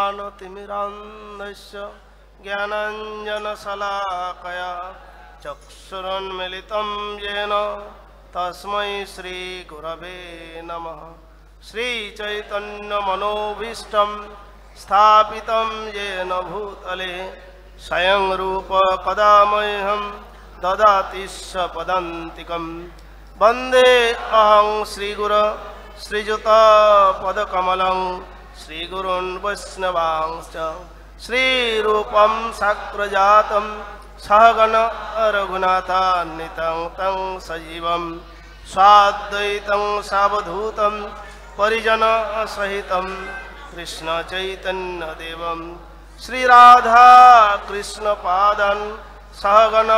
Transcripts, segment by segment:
तिमिरान्धस्य ज्ञानञ्जनशलाकया चक्षुरन्मिलितं येन तस्मै श्रीगुरवे नमः श्रीचैतन्यमनोभीष्टं स्थापितं येन भूतले स्वयं ददाति स पदन्तिकं वन्दे अहं श्रीगुरश्रीयुतपदकमलं श्रीगुरुन् वैष्णवांश्च श्रीरूपं सक्रजातं सहगण रघुनाथान्वितं तं सजीवं स्वाद्वैतं सावधूतं परिजनसहितं कृष्णचैतन्यदेवं श्रीराधाकृष्णपादन् सहगण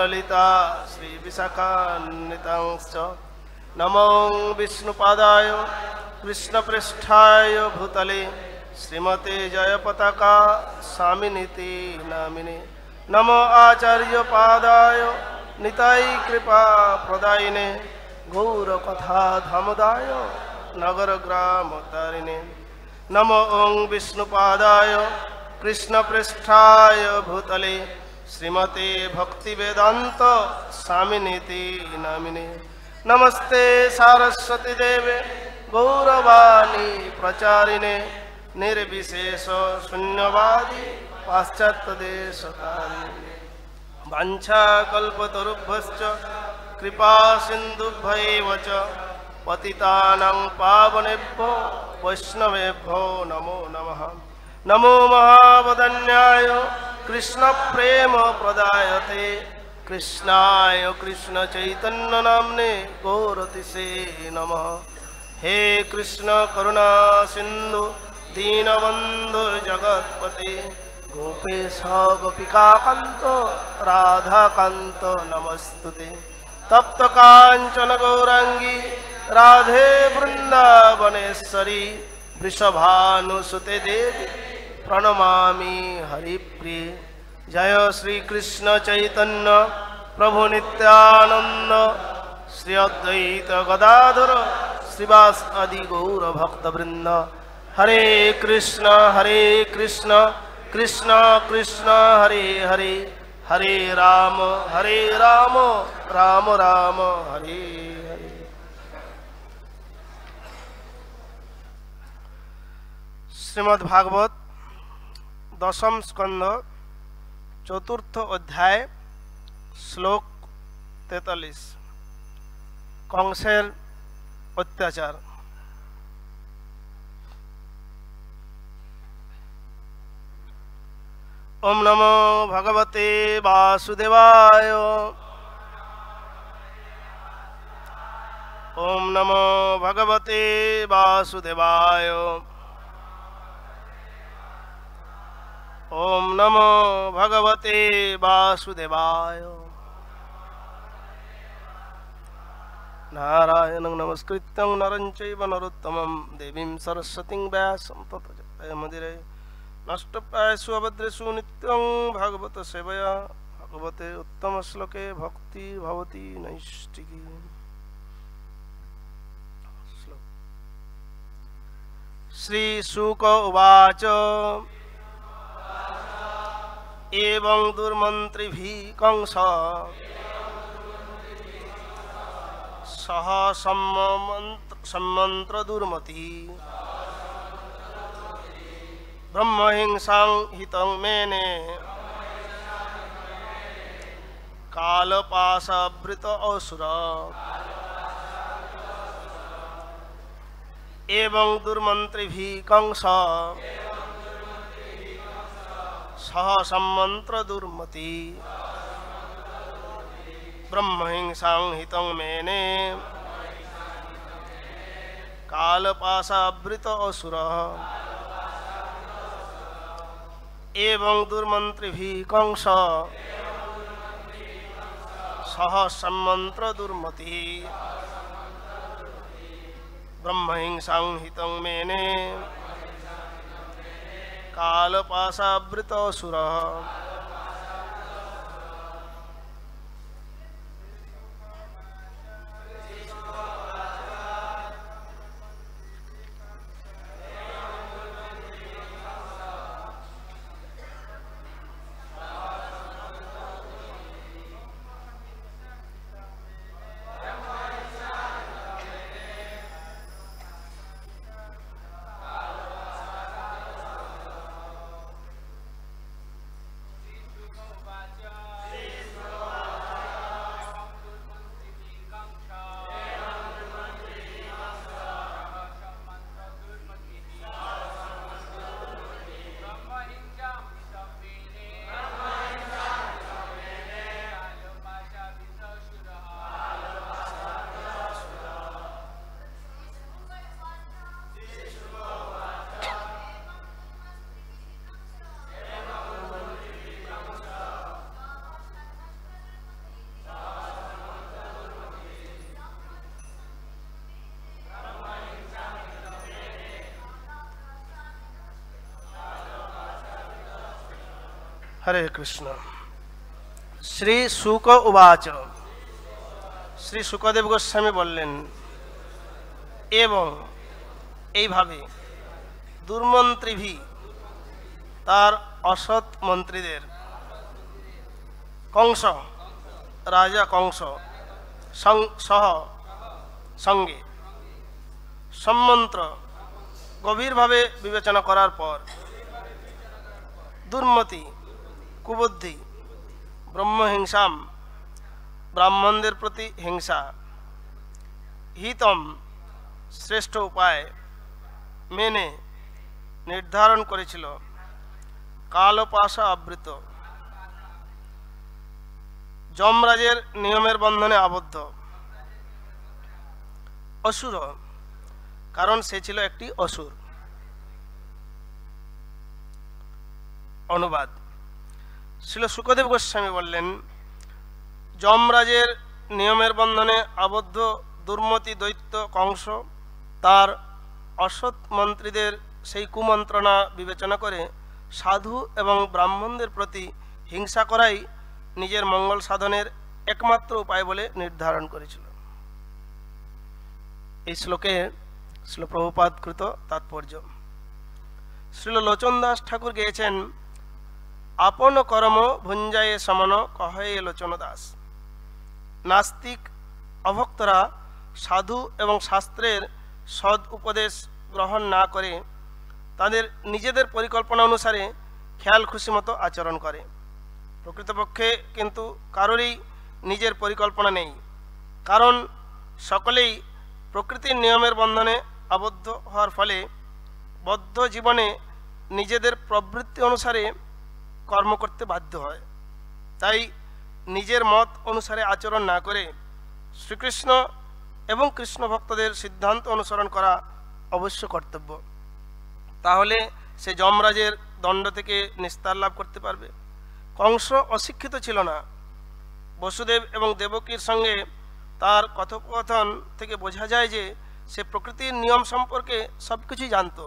ललिता श्रीविशाखान्वितांश्च नमो विष्णुपादाय कृष्णपृष्ठाय भूतले श्रीमते जयपताका स्वामिनीति नामिने नमो आचार्य आचार्यपादाय निताय कृपा प्रदायने प्रदायिने घोरकथाधमदाय नगरग्रामतारिणे नमो ॐ विष्णुपादाय कृष्णपृष्ठाय भूतले श्रीमते भक्तिवेदान्त स्वामिनीति नामिने नमस्ते सारस्वतीदेवे गौरवाणी प्रचारिणे निर्विशेष शून्यवादी पाश्चात्यदेशकारिणे वाञ्छाकल्पतरुभ्यश्च कृपासिन्धुभ्यैव च पतितानां पावनेभ्यो वैष्णवेभ्यो नमो नमः नमो महावदन्याय कृष्णप्रेमप्रदायते कृष्णाय कृष्णचैतन्यनाम्ने गौरतिसे नमः हे कृष्ण करुणा सिंधु दीनबंधु जगतपते गोपेश गोपिका गोपिकाकांत राधाकांत नमस्तुते तप्त कांचन गौरांगी राधे वृंदावनेश्वरी वृषभानुसुते देवी प्रणमा हरिप्रिय जय श्री कृष्ण चैतन्य प्रभु नित्यानंद श्री अद्वैत गदाधर श्रीवास आदि गौर भक्तवृंद हरे कृष्ण हरे कृष्ण कृष्ण कृष्ण हरे हरे हरे राम हरे राम राम राम हरे हरे श्रीमद् भागवत दशम स्कंद चतुर्थ अध्याय श्लोक तैतालीस কংসের অত্যাচার ওম নমো ভগবতে বাসুদেবায় ওম নম ভগবতে বাসুদেবায় ওম নম ভগবতে বাসুদেবায় नारायणं नमस्कृत्यं नरं चैव नरोत्तमं देवीं सरस्वतीं व्यासं ततजय मदिरे नष्टप्रायसु अभद्रेषु नित्यं भागवतसेवया भगवते उत्तमश्लोके भक्ति भवति नैष्टिकी श्रीशुक उवाच एवं दुर्मन्त्रिभिः कंस सह सम्मंत्र दुर्मति ब्रह्महिंसा हित मेने कालपाशवृत असुर एवं दुर्मंत्रिभि कंस सह सम्मंत्र दुर्मति ब्रह्महिंसां हितं मेने कालपाशावृत असुरः एवं दुर्मन्त्रिभिः कंस सह सम्मन्त्रदुर्मतिः ब्रह्महिंसां हितं मेने कालपाशावृत असुरः হরে কৃষ্ণ শ্রী শুক উবাচ শ্রী শুকদেব গোস্বামী বললেন এবং এইভাবে দুর্মন্ত্রীভি তার অসৎ মন্ত্রীদের কংস রাজা কংস সহ সঙ্গে সম্মন্ত্র গভীরভাবে বিবেচনা করার পর দুর্মতি কুবুদ্ধি ব্রহ্মহিংসাম ব্রাহ্মণদের প্রতি হিংসা হিতম শ্রেষ্ঠ উপায় মেনে নির্ধারণ করেছিল কালপাশা আবৃত যমরাজের নিয়মের বন্ধনে আবদ্ধ অসুর কারণ সে ছিল একটি অসুর অনুবাদ শ্রীল সুখদেব গোস্বামী বললেন যমরাজের নিয়মের বন্ধনে আবদ্ধ দুর্মতি দৈত্য কংস তার অসৎ মন্ত্রীদের সেই কুমন্ত্রণা বিবেচনা করে সাধু এবং ব্রাহ্মণদের প্রতি হিংসা করাই নিজের মঙ্গল সাধনের একমাত্র উপায় বলে নির্ধারণ করেছিল এই শ্লোকে শ্লোপ্রভুপাদকৃত তাৎপর্য শ্রীল লোচন দাস ঠাকুর গিয়েছেন আপন কর্ম ভুঞ্জায়ে সমন কহে লোচন দাস নাস্তিক অভক্তরা সাধু এবং শাস্ত্রের সদ উপদেশ গ্রহণ না করে তাদের নিজেদের পরিকল্পনা অনুসারে খেয়াল খুশি মতো আচরণ করে প্রকৃতপক্ষে কিন্তু কারোরই নিজের পরিকল্পনা নেই কারণ সকলেই প্রকৃতির নিয়মের বন্ধনে আবদ্ধ হওয়ার ফলে বদ্ধ জীবনে নিজেদের প্রবৃত্তি অনুসারে কর্ম করতে বাধ্য হয় তাই নিজের মত অনুসারে আচরণ না করে শ্রীকৃষ্ণ এবং কৃষ্ণ ভক্তদের সিদ্ধান্ত অনুসরণ করা অবশ্য কর্তব্য তাহলে সে যমরাজের দণ্ড থেকে নিস্তার লাভ করতে পারবে কংস অশিক্ষিত ছিল না বসুদেব এবং দেবকীর সঙ্গে তার কথোপকথন থেকে বোঝা যায় যে সে প্রকৃতির নিয়ম সম্পর্কে সব কিছুই জানত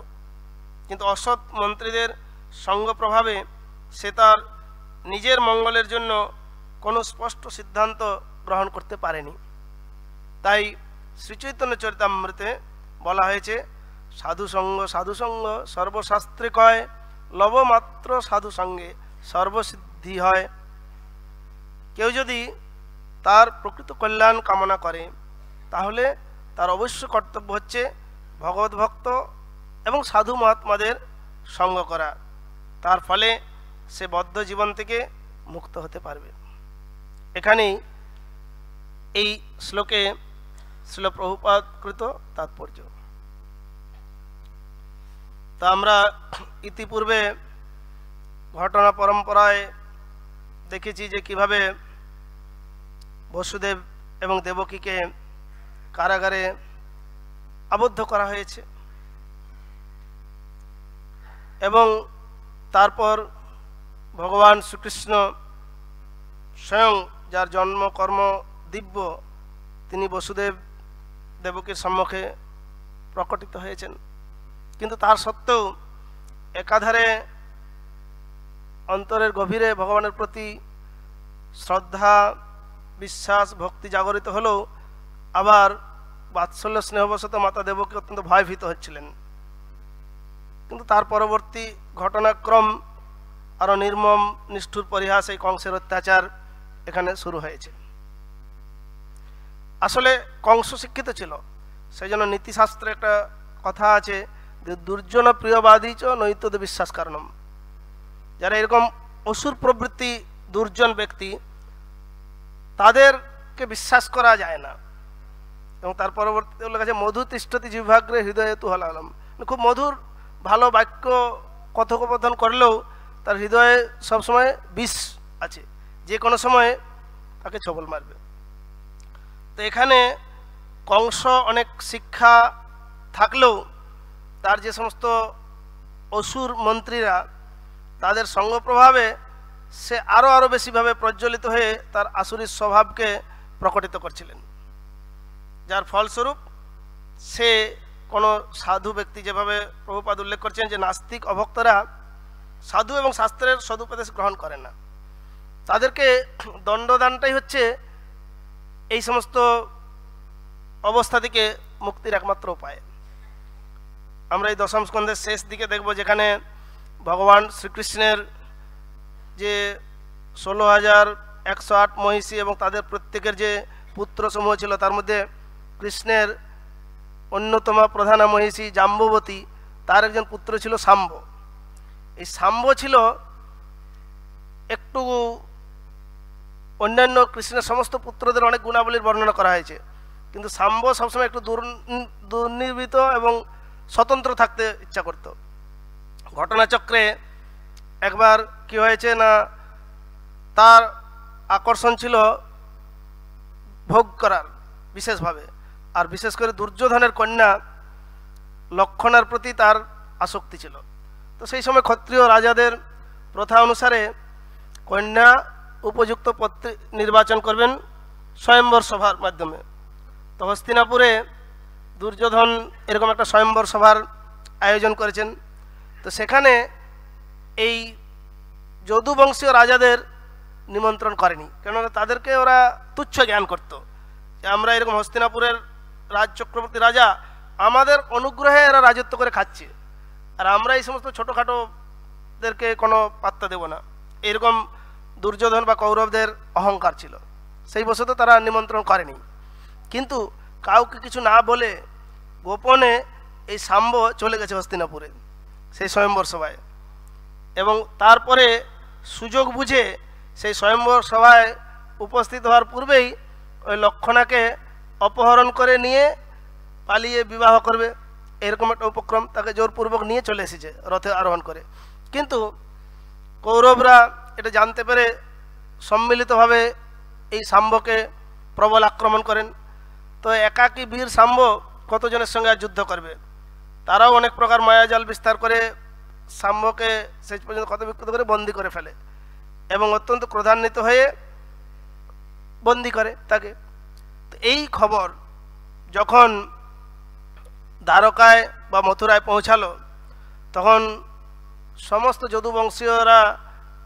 কিন্তু অসৎ মন্ত্রীদের সঙ্গ প্রভাবে সে তার নিজের মঙ্গলের জন্য কোনো স্পষ্ট সিদ্ধান্ত গ্রহণ করতে পারেনি তাই শ্রীচৈতন্য চরিতামৃতে বলা হয়েছে সাধুসঙ্গ সাধুসঙ্গ সর্বশাস্ত্রে কয় লবমাত্র সাধুসঙ্গে সর্বসিদ্ধি হয় কেউ যদি তার প্রকৃত কল্যাণ কামনা করে তাহলে তার অবশ্য কর্তব্য হচ্ছে ভগবত ভক্ত এবং সাধু মহাত্মাদের সঙ্গ করা তার ফলে সে বদ্ধ জীবন থেকে মুক্ত হতে পারবে এখানেই এই শ্লোকে শ্লো প্রভুপাতকৃত তাৎপর্য তা আমরা ইতিপূর্বে ঘটনা পরম্পরায় দেখেছি যে কিভাবে বসুদেব এবং দেবকীকে কারাগারে আবদ্ধ করা হয়েছে এবং তারপর ভগবান শ্রীকৃষ্ণ স্বয়ং যার জন্ম কর্ম দিব্য তিনি বসুদেব দেবকের সম্মুখে প্রকটিত হয়েছেন কিন্তু তার সত্ত্বেও একাধারে অন্তরের গভীরে ভগবানের প্রতি শ্রদ্ধা বিশ্বাস ভক্তি জাগরিত হলেও আবার বাৎসল্য স্নেহবশত মাতা দেবকে অত্যন্ত ভয়ভীত হচ্ছিলেন কিন্তু তার পরবর্তী ঘটনাক্রম আরও নির্মম নিষ্ঠুর পরিহাস এই কংসের অত্যাচার এখানে শুরু হয়েছে আসলে কংস শিক্ষিত ছিল সেই জন্য নীতিশাস্ত্রে একটা কথা আছে যে দুর্জন প্রিয়বাদী চ নৈতদ বিশ্বাস কারণম যারা এরকম অসুর প্রবৃত্তি দুর্জন ব্যক্তি তাদেরকে বিশ্বাস করা যায় না এবং তার পরবর্তী উল্লেখ মধু তিষ্ঠতি জিভাগ্রে হৃদয়ে তুহল আলম খুব মধুর ভালো বাক্য কথোপকথন করলেও তার হৃদয়ে সবসময় বিষ আছে যে কোনো সময়ে তাকে ছবল মারবে তো এখানে কংস অনেক শিক্ষা থাকলেও তার যে সমস্ত অসুর মন্ত্রীরা তাদের সঙ্গ প্রভাবে সে আরও আরও বেশিভাবে প্রজ্বলিত হয়ে তার আসুরির স্বভাবকে প্রকটিত করছিলেন যার ফলস্বরূপ সে কোনো সাধু ব্যক্তি যেভাবে প্রভুপাদ উল্লেখ করছেন যে নাস্তিক অভক্তরা সাধু এবং শাস্ত্রের সদুপদেশ গ্রহণ করে না তাদেরকে দণ্ডদানটাই হচ্ছে এই সমস্ত অবস্থা থেকে মুক্তির একমাত্র উপায় আমরা এই দশম স্কন্ধের শেষ দিকে দেখব যেখানে ভগবান শ্রীকৃষ্ণের যে ষোলো হাজার একশো আট মহিষী এবং তাদের প্রত্যেকের যে পুত্র সমূহ ছিল তার মধ্যে কৃষ্ণের অন্যতম প্রধানা মহিষী জাম্ববতী তার একজন পুত্র ছিল শাম্ব এই সাম্ব ছিল একটু অন্যান্য কৃষ্ণের সমস্ত পুত্রদের অনেক গুণাবলীর বর্ণনা করা হয়েছে কিন্তু সাম্ব সবসময় একটু দুর্নির্বিত এবং স্বতন্ত্র থাকতে ইচ্ছা করত ঘটনাচক্রে একবার কি হয়েছে না তার আকর্ষণ ছিল ভোগ করার বিশেষভাবে আর বিশেষ করে দুর্যোধনের কন্যা লক্ষণার প্রতি তার আসক্তি ছিল তো সেই সময় ক্ষত্রিয় রাজাদের প্রথা অনুসারে কন্যা উপযুক্ত পত্র নির্বাচন করবেন স্বয়ম্বর সভার মাধ্যমে তো হস্তিনাপুরে দুর্যোধন এরকম একটা স্বয়ম্বর সভার আয়োজন করেছেন তো সেখানে এই যদুবংশীয় রাজাদের নিমন্ত্রণ করেনি কেননা তাদেরকে ওরা তুচ্ছ জ্ঞান করত যে আমরা এরকম হস্তিনাপুরের রাজ চক্রবর্তী রাজা আমাদের অনুগ্রহে এরা রাজত্ব করে খাচ্ছে আর আমরা এই সমস্ত ছোটোখাটোদেরকে কোনো পাত্তা দেব না এরকম দুর্যোধন বা কৌরবদের অহংকার ছিল সেই বছর তারা নিমন্ত্রণ করেনি কিন্তু কাউকে কিছু না বলে গোপনে এই সাম্ব চলে গেছে হস্তিনাপুরে সেই স্বয়ম্বর সভায় এবং তারপরে সুযোগ বুঝে সেই স্বয়ম্বর সভায় উপস্থিত হওয়ার পূর্বেই ওই লক্ষণাকে অপহরণ করে নিয়ে পালিয়ে বিবাহ করবে এরকম একটা উপক্রম তাকে জোরপূর্বক নিয়ে চলে এসেছে রথে আরোহণ করে কিন্তু কৌরবরা এটা জানতে পেরে সম্মিলিতভাবে এই সাম্বকে প্রবল আক্রমণ করেন তো একাকী বীর সাম্ব কতজনের সঙ্গে আর যুদ্ধ করবে তারাও অনেক প্রকার মায়াজাল বিস্তার করে সাম্বকে শেষ পর্যন্ত ক্ষতবিক্ষত করে বন্দি করে ফেলে এবং অত্যন্ত ক্রধান্বিত হয়ে বন্দি করে তাকে এই খবর যখন দ্বারকায় বা মথুরায় পৌঁছালো তখন সমস্ত যদুবংশীয়রা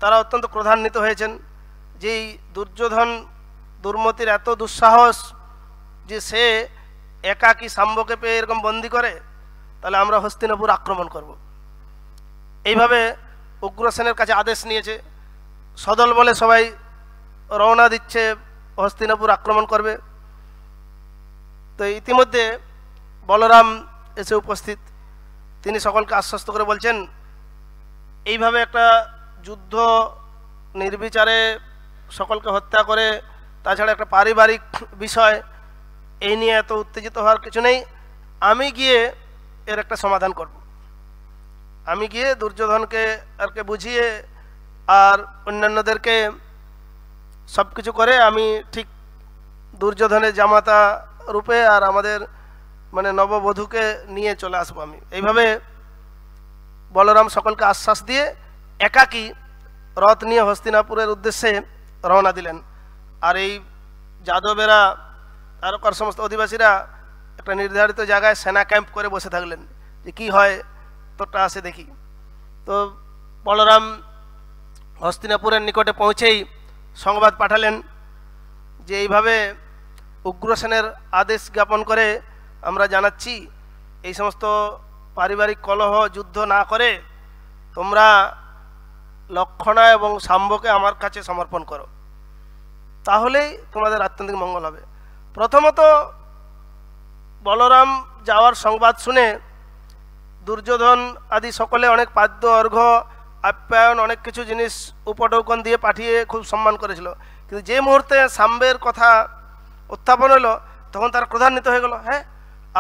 তারা অত্যন্ত ক্রধান্বিত হয়েছেন যেই দুর্যোধন দুর্মতির এত দুঃসাহস যে সে একাকি সাম্বকে পেয়ে এরকম বন্দি করে তাহলে আমরা হস্তিনাপুর আক্রমণ করব। এইভাবে উগ্রসেনের কাছে আদেশ নিয়েছে সদল বলে সবাই রওনা দিচ্ছে হস্তিনাপুর আক্রমণ করবে তো ইতিমধ্যে বলরাম এসে উপস্থিত তিনি সকলকে আশ্বস্ত করে বলছেন এইভাবে একটা যুদ্ধ নির্বিচারে সকলকে হত্যা করে তাছাড়া একটা পারিবারিক বিষয় এই নিয়ে এত উত্তেজিত হওয়ার কিছু নেই আমি গিয়ে এর একটা সমাধান করব আমি গিয়ে দুর্যোধনকে আরকে বুঝিয়ে আর অন্যান্যদেরকে সব কিছু করে আমি ঠিক দুর্যোধনের জামাতা রূপে আর আমাদের মানে নববধূকে নিয়ে চলে আসবো আমি এইভাবে বলরাম সকলকে আশ্বাস দিয়ে একাকি রথ নিয়ে হস্তিনাপুরের উদ্দেশ্যে রওনা দিলেন আর এই যাদবেরা তারকার সমস্ত অধিবাসীরা একটা নির্ধারিত জায়গায় সেনা ক্যাম্প করে বসে থাকলেন যে কি হয় তোরটা আসে দেখি তো বলরাম হস্তিনাপুরের নিকটে পৌঁছেই সংবাদ পাঠালেন যে এইভাবে উগ্রসেনের আদেশ জ্ঞাপন করে আমরা জানাচ্ছি এই সমস্ত পারিবারিক কলহ যুদ্ধ না করে তোমরা লক্ষণা এবং সাম্বকে আমার কাছে সমর্পণ করো তাহলেই তোমাদের আত্যন্তিক মঙ্গল হবে প্রথমত বলরাম যাওয়ার সংবাদ শুনে দুর্যোধন আদি সকলে অনেক পাদ্য অর্ঘ্য আপ্যায়ন অনেক কিছু জিনিস উপটৌকন দিয়ে পাঠিয়ে খুব সম্মান করেছিল কিন্তু যে মুহূর্তে সাম্বের কথা উত্থাপন হলো তখন তার ক্রধান্বিত হয়ে গেল হ্যাঁ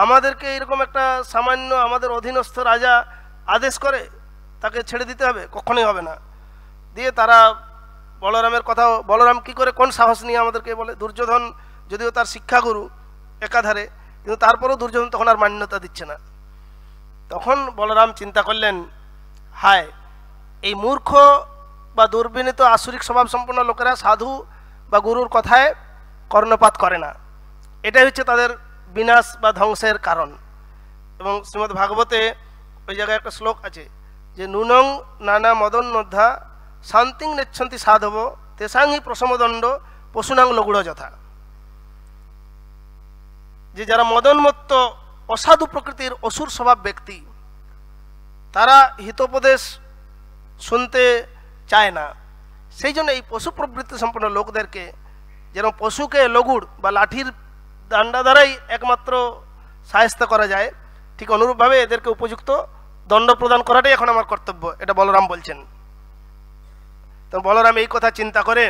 আমাদেরকে এরকম একটা সামান্য আমাদের অধীনস্থ রাজা আদেশ করে তাকে ছেড়ে দিতে হবে কখনোই হবে না দিয়ে তারা বলরামের কথাও বলরাম কি করে কোন সাহস নিয়ে আমাদেরকে বলে দুর্যোধন যদিও তার শিক্ষাগুরু একাধারে কিন্তু তারপরেও দুর্যোধন তখন আর মান্যতা দিচ্ছে না তখন বলরাম চিন্তা করলেন হায় এই মূর্খ বা দুর্বিনীত আসুরিক স্বভাব সম্পন্ন লোকেরা সাধু বা গুরুর কথায় কর্ণপাত করে না এটাই হচ্ছে তাদের বিনাশ বা ধ্বংসের কারণ এবং শ্রীমদ ভাগবতে ওই জায়গায় একটা শ্লোক আছে যে নুনং নানা মদন মধ্যা শান্তিং নেচ্ছন্তি সাধব তেসাঙ্গি প্রসমদণ্ড পশুনাং লগুড় যথা যে যারা মদনমত্ত অসাধু প্রকৃতির অসুর স্বভাব ব্যক্তি তারা হিতোপদেশ শুনতে চায় না সেই জন্য এই পশু প্রবৃত্তি সম্পন্ন লোকদেরকে যেন পশুকে লঘুড় বা লাঠির দণ্ডা দ্বারাই একমাত্র সাহায্য করা যায় ঠিক অনুরূপভাবে এদেরকে উপযুক্ত দণ্ড প্রদান করাটাই এখন আমার কর্তব্য এটা বলরাম বলছেন তো বলরাম এই কথা চিন্তা করে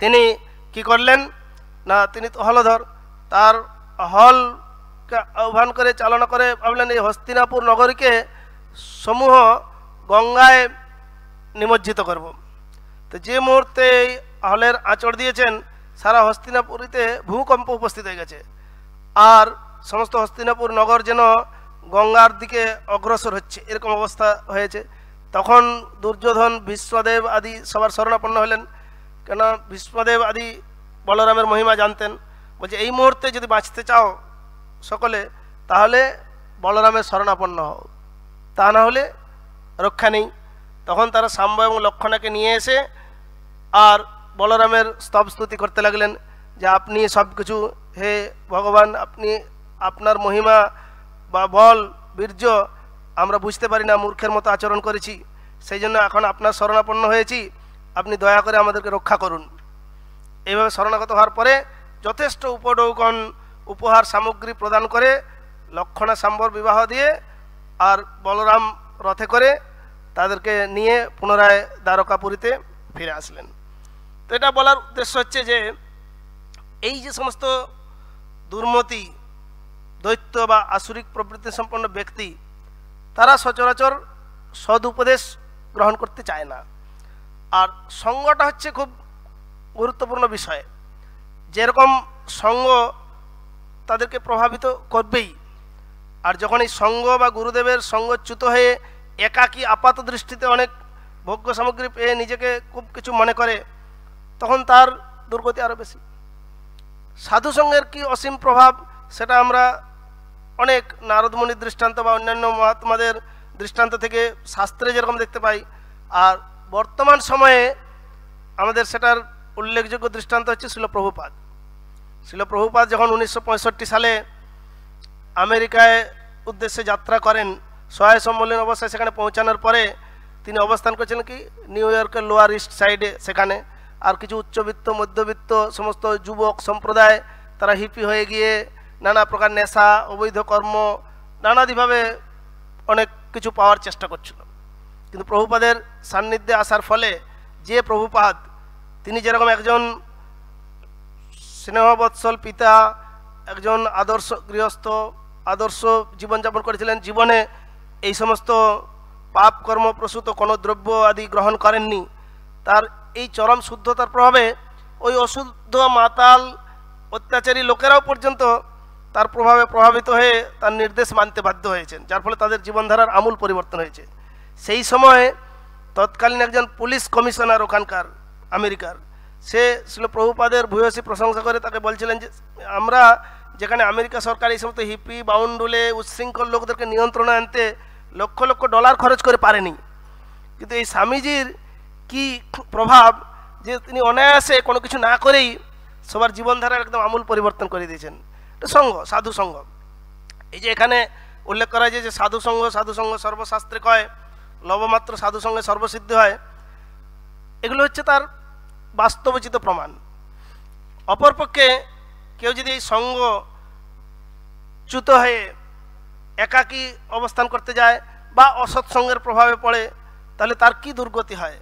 তিনি কি করলেন না তিনি তো হলধর তার হল আহ্বান করে চালনা করে ভাবলেন এই হস্তিনাপুর নগরীকে সমূহ গঙ্গায় নিমজ্জিত করব তো যে মুহূর্তে এই হলের আঁচড় দিয়েছেন সারা হস্তিনাপুরীতে ভূকম্প উপস্থিত হয়ে গেছে আর সমস্ত হস্তিনাপুর নগর যেন গঙ্গার দিকে অগ্রসর হচ্ছে এরকম অবস্থা হয়েছে তখন দুর্যোধন বিশ্বদেব আদি সবার স্মরণাপন্ন হলেন কেন বিশ্বদেব আদি বলরামের মহিমা জানতেন বলছে এই মুহূর্তে যদি বাঁচতে চাও সকলে তাহলে বলরামের শরণাপন্ন হও তা না হলে রক্ষা নেই তখন তারা সাম্ব এবং লক্ষণাকে নিয়ে এসে আর বলরামের স্তবস্তুতি করতে লাগলেন যে আপনি সব কিছু হে ভগবান আপনি আপনার মহিমা বা বল বীর্য আমরা বুঝতে পারি না মূর্খের মতো আচরণ করেছি সেই জন্য এখন আপনার শরণাপন্ন হয়েছি আপনি দয়া করে আমাদেরকে রক্ষা করুন এইভাবে শরণাগত হওয়ার পরে যথেষ্ট উপডৌকন উপহার সামগ্রী প্রদান করে লক্ষণা সাম্বর বিবাহ দিয়ে আর বলরাম রথে করে তাদেরকে নিয়ে পুনরায় দ্বারকাপুরীতে ফিরে আসলেন তো এটা বলার উদ্দেশ্য হচ্ছে যে এই যে সমস্ত দুর্মতি দৈত্য বা আসুরিক প্রবৃত্তি সম্পন্ন ব্যক্তি তারা সচরাচর সদুপদেশ গ্রহণ করতে চায় না আর সঙ্গটা হচ্ছে খুব গুরুত্বপূর্ণ বিষয় যেরকম সঙ্গ তাদেরকে প্রভাবিত করবেই আর যখন এই সঙ্গ বা গুরুদেবের সঙ্গচ্যুত হয়ে একাকী আপাত দৃষ্টিতে অনেক ভোগ্য সামগ্রী পেয়ে নিজেকে খুব কিছু মনে করে তখন তার দুর্গতি আরও বেশি সাধুসঙ্গের কি অসীম প্রভাব সেটা আমরা অনেক নারদমণির দৃষ্টান্ত বা অন্যান্য মহাত্মাদের দৃষ্টান্ত থেকে শাস্ত্রে যেরকম দেখতে পাই আর বর্তমান সময়ে আমাদের সেটার উল্লেখযোগ্য দৃষ্টান্ত হচ্ছে শিলপ্রভুপাত শিলপ্রভুপাত যখন উনিশশো সালে আমেরিকায় উদ্দেশ্যে যাত্রা করেন সহায় সম্মেলন অবস্থায় সেখানে পৌঁছানোর পরে তিনি অবস্থান করছেন কি নিউ ইয়র্কের লোয়ার ইস্ট সাইডে সেখানে আর কিছু উচ্চবিত্ত মধ্যবিত্ত সমস্ত যুবক সম্প্রদায় তারা হিপি হয়ে গিয়ে নানা প্রকার নেশা অবৈধ কর্ম নানাদিভাবে অনেক কিছু পাওয়ার চেষ্টা করছিল কিন্তু প্রভুপাদের সান্নিধ্যে আসার ফলে যে প্রভুপাদ তিনি যেরকম একজন স্নেহবৎসল পিতা একজন আদর্শ গৃহস্থ আদর্শ জীবনযাপন করেছিলেন জীবনে এই সমস্ত পাপ প্রসূত কোনো দ্রব্য আদি গ্রহণ করেননি তার এই চরম শুদ্ধতার প্রভাবে ওই অশুদ্ধ মাতাল অত্যাচারী লোকেরাও পর্যন্ত তার প্রভাবে প্রভাবিত হয়ে তার নির্দেশ মানতে বাধ্য হয়েছেন যার ফলে তাদের জীবনধারার আমূল পরিবর্তন হয়েছে সেই সময়ে তৎকালীন একজন পুলিশ কমিশনার ওখানকার আমেরিকার সে ছিল প্রভুপাদের ভূয়সী প্রশংসা করে তাকে বলছিলেন যে আমরা যেখানে আমেরিকা সরকার এই সমস্ত হিপি বাউন্ডুলে উচ্ছৃঙ্খল লোকদেরকে নিয়ন্ত্রণে আনতে লক্ষ লক্ষ ডলার খরচ করে পারেনি কিন্তু এই স্বামীজির কি প্রভাব যে তিনি অনায়াসে কোনো কিছু না করেই সবার জীবনধারার একদম আমূল পরিবর্তন করে দিয়েছেন সঙ্গ সাধু সঙ্গ এই যে এখানে উল্লেখ করা যায় যে সাধু সঙ্গ সাধু সঙ্গ সর্বশাস্ত্রে কয় লবমাত্র সাধু সঙ্গে সর্বসিদ্ধি হয় এগুলো হচ্ছে তার বাস্তবচিত প্রমাণ অপরপক্ষে কেউ যদি এই সঙ্গ চ্যুত হয়ে একাকী অবস্থান করতে যায় বা অসৎসঙ্গের প্রভাবে পড়ে তাহলে তার কি দুর্গতি হয়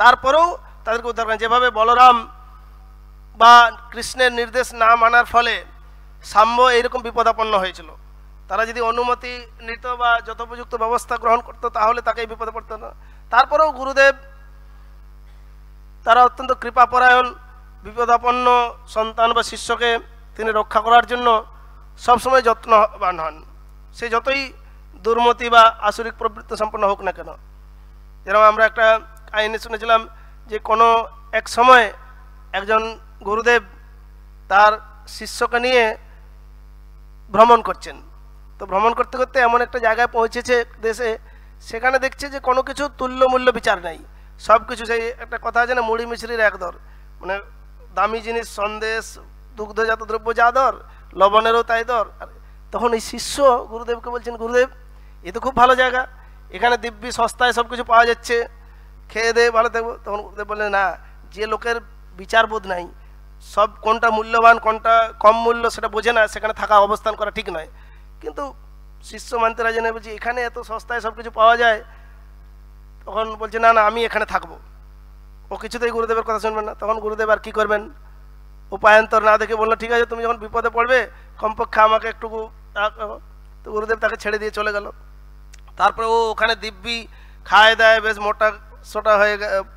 তারপরেও তাদেরকে উদ্ধার করেন যেভাবে বলরাম বা কৃষ্ণের নির্দেশ না মানার ফলে সাম্য এইরকম বিপদাপন্ন হয়েছিল তারা যদি অনুমতি নিত বা যথোপযুক্ত ব্যবস্থা গ্রহণ করত তাহলে তাকে বিপদে পড়ত না তারপরেও গুরুদেব তারা অত্যন্ত কৃপাপরায়ণ বিপদাপন্ন সন্তান বা শিষ্যকে তিনি রক্ষা করার জন্য সবসময় যত্নবান হন সে যতই দুর্মতি বা আসরিক প্রবৃত্তি সম্পন্ন হোক না কেন যেরকম আমরা একটা কাহিনী শুনেছিলাম যে কোনো এক সময় একজন গুরুদেব তার শিষ্যকে নিয়ে ভ্রমণ করছেন তো ভ্রমণ করতে করতে এমন একটা জায়গায় পৌঁছেছে দেশে সেখানে দেখছে যে কোনো কিছু তুল্য মূল্য বিচার নাই সব কিছু সেই একটা কথা আছে না মুড়ি মিশ্রির এক দর মানে দামি জিনিস সন্দেশ দুগ্ধজাত দ্রব্য যা দর লবণেরও তাই দর তখন এই শিষ্য গুরুদেবকে বলছেন গুরুদেব এ তো খুব ভালো জায়গা এখানে দিব্যি সস্তায় সব কিছু পাওয়া যাচ্ছে খেয়ে দেয়ে ভালো থাকবো তখন বললেন না যে লোকের বিচারবোধ নাই সব কোনটা মূল্যবান কোনটা কম মূল্য সেটা বোঝে না সেখানে থাকা অবস্থান করা ঠিক নয় কিন্তু শিষ্য মানতে রাজি নয় বলছি এখানে এত সস্তায় সব কিছু পাওয়া যায় তখন বলছে না না আমি এখানে থাকবো ও কিছুতেই গুরুদেবের কথা শুনবেন না তখন গুরুদেব আর কী করবেন উপায়ন্তর না দেখে বললো ঠিক আছে তুমি যখন বিপদে পড়বে কমপক্ষে আমাকে একটু তো গুরুদেব তাকে ছেড়ে দিয়ে চলে গেল তারপরে ও ওখানে দিব্যি খায় দেয় বেশ মোটা ছোটা হয়ে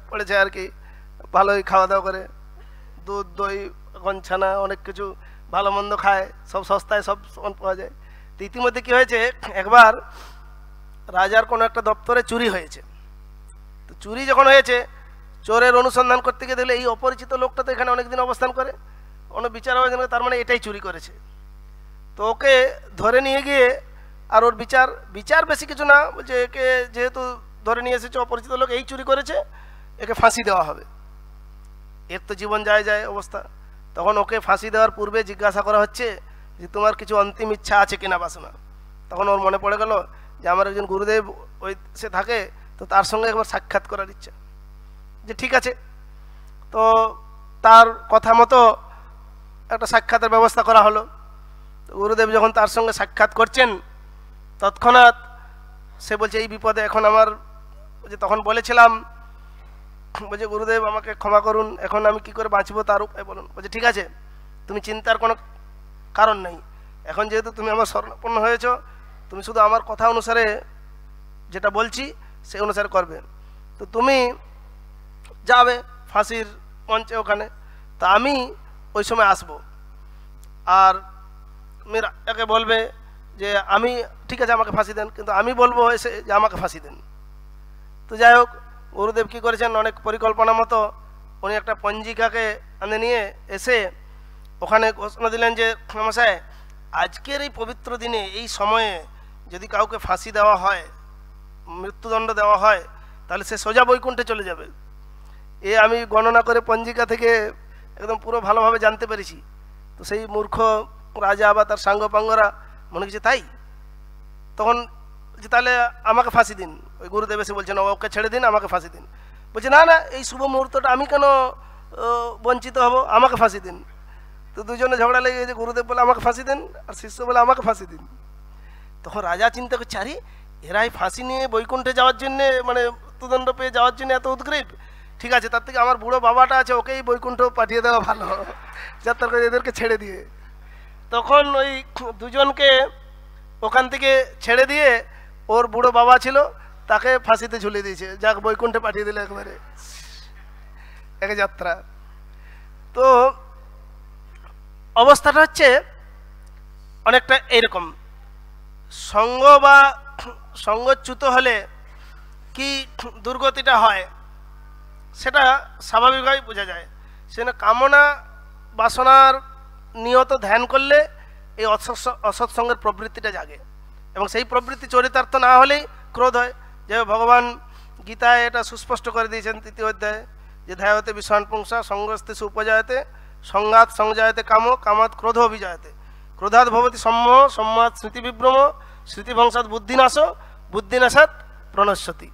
পড়েছে আর কি ভালোই খাওয়া দাওয়া করে দুধ দই এখন ছানা অনেক কিছু ভালো মন্দ খায় সব সস্তায় সব পাওয়া যায় তো ইতিমধ্যে কী হয়েছে একবার রাজার কোনো একটা দপ্তরে চুরি হয়েছে তো চুরি যখন হয়েছে চোরের অনুসন্ধান করতে গিয়ে দেখলে এই অপরিচিত লোকটা তো এখানে অনেকদিন অবস্থান করে কোনো বিচার হয়ে তার মানে এটাই চুরি করেছে তো ওকে ধরে নিয়ে গিয়ে আর ওর বিচার বিচার বেশি কিছু না যে একে যেহেতু ধরে নিয়ে এসেছে অপরিচিত লোক এই চুরি করেছে একে ফাঁসি দেওয়া হবে এর তো জীবন যায় যায় অবস্থা তখন ওকে ফাঁসি দেওয়ার পূর্বে জিজ্ঞাসা করা হচ্ছে যে তোমার কিছু অন্তিম ইচ্ছা আছে কিনা বাসনা তখন ওর মনে পড়ে গেল যে আমার একজন গুরুদেব ওই সে থাকে তো তার সঙ্গে একবার সাক্ষাৎ করার ইচ্ছা যে ঠিক আছে তো তার কথা মতো একটা সাক্ষাতের ব্যবস্থা করা হলো গুরুদেব যখন তার সঙ্গে সাক্ষাৎ করছেন তৎক্ষণাৎ সে বলছে এই বিপদে এখন আমার যে তখন বলেছিলাম বলছে গুরুদেব আমাকে ক্ষমা করুন এখন আমি কি করে বাঁচবো তার উপায় বলুন বলছে ঠিক আছে তুমি চিন্তার কোনো কারণ নেই এখন যেহেতু তুমি আমার স্বর্ণপন্ন হয়েছ তুমি শুধু আমার কথা অনুসারে যেটা বলছি সে অনুসারে করবে তো তুমি যাবে ফাঁসির মঞ্চে ওখানে তা আমি ওই সময় আসব আর মীরাকে বলবে যে আমি ঠিক আছে আমাকে ফাঁসি দেন কিন্তু আমি বলবো এসে যে আমাকে ফাঁসি দেন তো যাই হোক গুরুদেব কী করেছেন অনেক পরিকল্পনা মতো উনি একটা পঞ্জিকাকে আনে নিয়ে এসে ওখানে ঘোষণা দিলেন যে মশাই আজকের এই পবিত্র দিনে এই সময়ে যদি কাউকে ফাঁসি দেওয়া হয় মৃত্যুদণ্ড দেওয়া হয় তাহলে সে সোজা বৈকুণ্ঠে চলে যাবে এ আমি গণনা করে পঞ্জিকা থেকে একদম পুরো ভালোভাবে জানতে পেরেছি তো সেই মূর্খ রাজা বা তার সাঙ্গপাঙ্গরা মনে কিছু তাই তখন যে তাহলে আমাকে ফাঁসি দিন ওই গুরুদেব এসে বলছেন ওকে ছেড়ে দিন আমাকে ফাঁসি দিন বলছে না না এই শুভ মুহূর্তটা আমি কেন বঞ্চিত হব আমাকে ফাঁসি দিন তো দুজনে ঝগড়া লেগে গেছে গুরুদেব বলে আমাকে ফাঁসি দিন আর শিষ্য বলে আমাকে ফাঁসি দিন তখন রাজা চিন্তা করছে আরে এরাই ফাঁসি নিয়ে বৈকুণ্ঠে যাওয়ার জন্যে মানে মৃত্যুদণ্ড পেয়ে যাওয়ার জন্য এত উদ্গ্রীব ঠিক আছে তার থেকে আমার বুড়ো বাবাটা আছে ওকেই বৈকুণ্ঠ পাঠিয়ে দেওয়া ভালো যাতে করে এদেরকে ছেড়ে দিয়ে তখন ওই দুজনকে ওখান থেকে ছেড়ে দিয়ে ওর বুড়ো বাবা ছিল তাকে ফাঁসিতে ঝুলে দিয়েছে যাক বৈকুণ্ঠে পাঠিয়ে দিল একবারে এক যাত্রা তো অবস্থাটা হচ্ছে অনেকটা এরকম সঙ্গ বা সঙ্গচ্যুত হলে কি দুর্গতিটা হয় সেটা স্বাভাবিকভাবেই বোঝা যায় সেজন্য কামনা বাসনার নিয়ত ধ্যান করলে এই অসৎসঙ্গের প্রবৃত্তিটা জাগে এবং সেই প্রবৃত্তি চরিতার্থ না হলেই ক্রোধ হয় যে ভগবান গীতায় এটা সুস্পষ্ট করে দিয়েছেন তৃতীয় অধ্যায়ে যে ধায়তে বিষণ পুংসা সঙ্গস্তে সুপজায়তে সংঘাত সংজায়তে কাম কামাত ক্রোধ অভিজয়তে ক্রোধাত ভবতি সম্মোহ সম্মাত স্মৃতিবিভ্রম স্মৃতিভংসাত বুদ্ধিনাশ বুদ্ধিনাশাত প্রণশ্যতি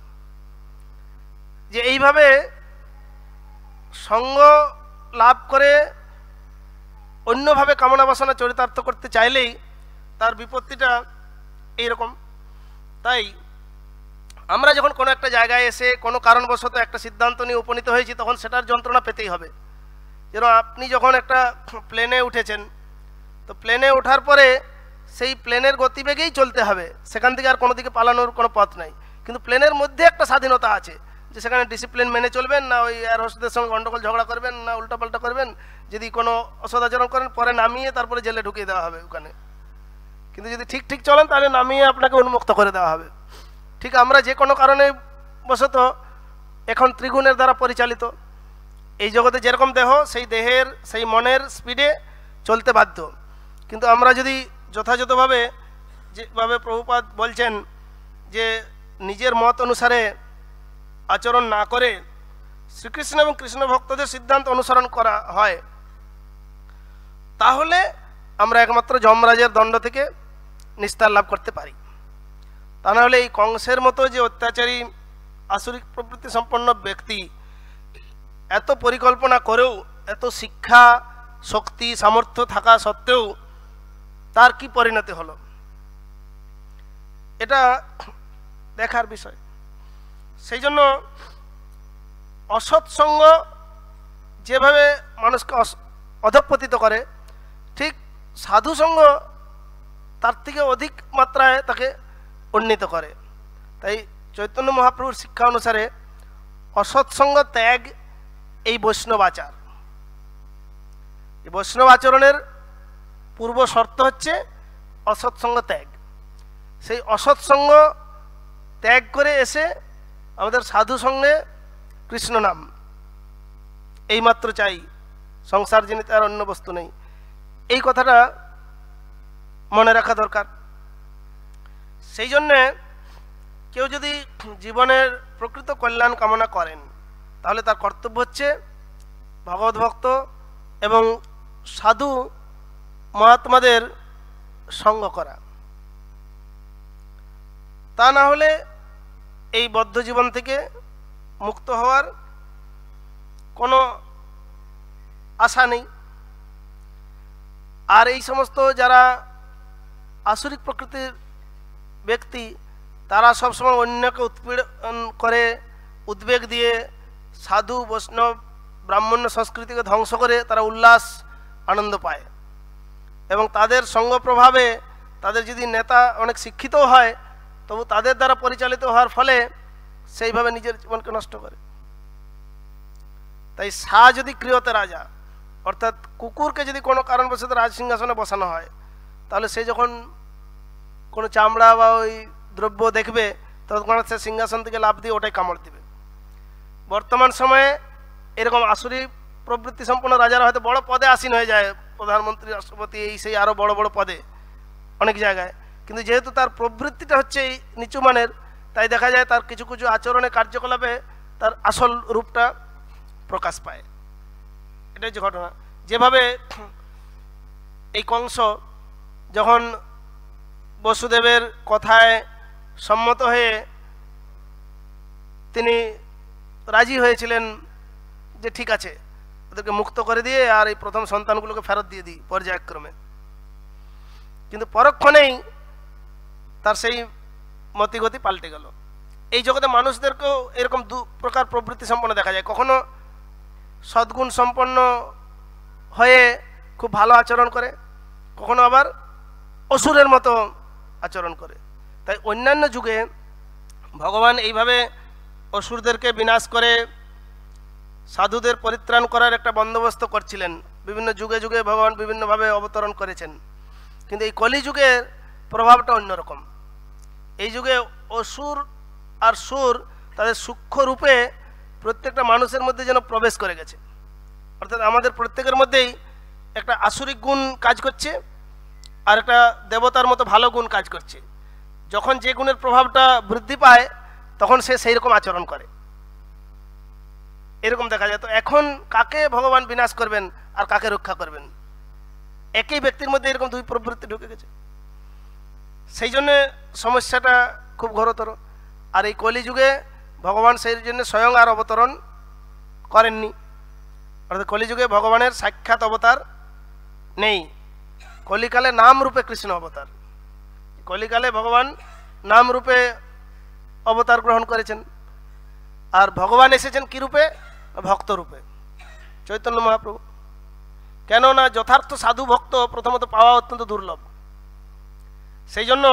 যে এইভাবে সঙ্গ লাভ করে অন্যভাবে কামনা বাসনা চরিতার্থ করতে চাইলেই তার বিপত্তিটা এইরকম তাই আমরা যখন কোনো একটা জায়গায় এসে কোনো কারণবশত একটা সিদ্ধান্ত নিয়ে উপনীত হয়েছি তখন সেটার যন্ত্রণা পেতেই হবে যেন আপনি যখন একটা প্লেনে উঠেছেন তো প্লেনে ওঠার পরে সেই প্লেনের গতিবেগেই চলতে হবে সেখান থেকে আর কোনো দিকে পালানোর কোনো পথ নাই কিন্তু প্লেনের মধ্যে একটা স্বাধীনতা আছে যে সেখানে ডিসিপ্লিন মেনে চলবেন না ওই এয়ার হোস্টদের সঙ্গে গন্ডগোল ঝগড়া করবেন না উল্টাপাল্টা করবেন যদি কোনো অসদাচরণ করেন পরে নামিয়ে তারপরে জেলে ঢুকিয়ে দেওয়া হবে ওখানে কিন্তু যদি ঠিক ঠিক চলেন তাহলে নামিয়ে আপনাকে উন্মুক্ত করে দেওয়া হবে ঠিক আমরা যে কোনো কারণে বশত এখন ত্রিগুণের দ্বারা পরিচালিত এই জগতে যেরকম দেহ সেই দেহের সেই মনের স্পিডে চলতে বাধ্য কিন্তু আমরা যদি যথাযথভাবে যেভাবে প্রভুপাত বলছেন যে নিজের মত অনুসারে আচরণ না করে শ্রীকৃষ্ণ এবং কৃষ্ণ ভক্তদের সিদ্ধান্ত অনুসরণ করা হয় তাহলে আমরা একমাত্র যমরাজের দণ্ড থেকে নিস্তার লাভ করতে পারি তা নাহলে এই কংসের মতো যে অত্যাচারী আসরিক প্রবৃত্তি সম্পন্ন ব্যক্তি এত পরিকল্পনা করেও এত শিক্ষা শক্তি সামর্থ্য থাকা সত্ত্বেও তার কি পরিণতি হলো এটা দেখার বিষয় সেই জন্য অসৎসঙ্গ যেভাবে মানুষকে অধপতিত করে ঠিক সাধুসঙ্গ তার থেকে অধিক মাত্রায় তাকে উন্নীত করে তাই চৈতন্য মহাপ্রভুর শিক্ষা অনুসারে অসৎসঙ্গ ত্যাগ এই বৈষ্ণব আচার এই বৈষ্ণব আচরণের পূর্ব শর্ত হচ্ছে অসৎসঙ্গ ত্যাগ সেই অসৎসঙ্গ ত্যাগ করে এসে আমাদের সাধু সঙ্গে কৃষ্ণ নাম এইমাত্র চাই সংসার জিনিস আর অন্য বস্তু নেই এই কথাটা মনে রাখা দরকার সেই জন্যে কেউ যদি জীবনের প্রকৃত কল্যাণ কামনা করেন তাহলে তার কর্তব্য হচ্ছে ভগবত ভক্ত এবং সাধু মহাত্মাদের সঙ্গ করা তা না হলে এই বদ্ধ জীবন থেকে মুক্ত হওয়ার কোনো আশা নেই আর এই সমস্ত যারা আসরিক প্রকৃতির ব্যক্তি তারা সবসময় অন্যকে উৎপীড়ন করে উদ্বেগ দিয়ে সাধু বৈষ্ণব ব্রাহ্মণ্য সংস্কৃতিকে ধ্বংস করে তারা উল্লাস আনন্দ পায় এবং তাদের সঙ্গ প্রভাবে তাদের যদি নেতা অনেক শিক্ষিত হয় তবু তাদের দ্বারা পরিচালিত হওয়ার ফলে সেইভাবে নিজের জীবনকে নষ্ট করে তাই শাহ যদি ক্রিয়তে রাজা অর্থাৎ কুকুরকে যদি কোনো কারণবশত রাজ সিংহাসনে বসানো হয় তাহলে সে যখন কোনো চামড়া বা ওই দ্রব্য দেখবে তখন সে সিংহাসন থেকে লাভ দিয়ে ওটাই কামড় দিবে বর্তমান সময়ে এরকম আসুরি প্রবৃত্তি সম্পন্ন রাজারা হয়তো বড় পদে আসীন হয়ে যায় প্রধানমন্ত্রী রাষ্ট্রপতি এই সেই আরও বড় বড় পদে অনেক জায়গায় কিন্তু যেহেতু তার প্রবৃত্তিটা হচ্ছে এই নিচু মানের তাই দেখা যায় তার কিছু কিছু আচরণে কার্যকলাপে তার আসল রূপটা প্রকাশ পায় এটা হচ্ছে ঘটনা যেভাবে এই কংস যখন বসুদেবের কথায় সম্মত হয়ে তিনি রাজি হয়েছিলেন যে ঠিক আছে ওদেরকে মুক্ত করে দিয়ে আর এই প্রথম সন্তানগুলোকে ফেরত দিয়ে দিই পর্যায়ক্রমে কিন্তু পরক্ষণেই তার সেই মতিগতি পাল্টে গেল এই জগতে মানুষদেরকেও এরকম দু প্রকার প্রবৃত্তি সম্পন্ন দেখা যায় কখনো সদ্গুণ সম্পন্ন হয়ে খুব ভালো আচরণ করে কখনো আবার অসুরের মতো আচরণ করে তাই অন্যান্য যুগে ভগবান এইভাবে অসুরদেরকে বিনাশ করে সাধুদের পরিত্রাণ করার একটা বন্দোবস্ত করছিলেন বিভিন্ন যুগে যুগে ভগবান বিভিন্নভাবে অবতরণ করেছেন কিন্তু এই কলিযুগের প্রভাবটা অন্যরকম এই যুগে অসুর আর সুর তাদের সূক্ষ্ম রূপে প্রত্যেকটা মানুষের মধ্যে যেন প্রবেশ করে গেছে অর্থাৎ আমাদের প্রত্যেকের মধ্যেই একটা আসুরিক গুণ কাজ করছে আর একটা দেবতার মতো ভালো গুণ কাজ করছে যখন যে গুণের প্রভাবটা বৃদ্ধি পায় তখন সে সেই রকম আচরণ করে এরকম দেখা যায় তো এখন কাকে ভগবান বিনাশ করবেন আর কাকে রক্ষা করবেন একই ব্যক্তির মধ্যে এরকম দুই প্রবৃত্তি ঢুকে গেছে সেই জন্য সমস্যাটা খুব ঘোরতর আর এই কলিযুগে ভগবান সেই জন্য স্বয়ং আর অবতরণ করেননি অর্থাৎ কলিযুগে ভগবানের সাক্ষাৎ অবতার নেই কলিকালে নাম রূপে কৃষ্ণ অবতার কলিকালে ভগবান নাম রূপে অবতার গ্রহণ করেছেন আর ভগবান এসেছেন কি রূপে ভক্ত রূপে চৈতন্য মহাপ্রভু কেননা যথার্থ সাধু ভক্ত প্রথমত পাওয়া অত্যন্ত দুর্লভ সেই জন্য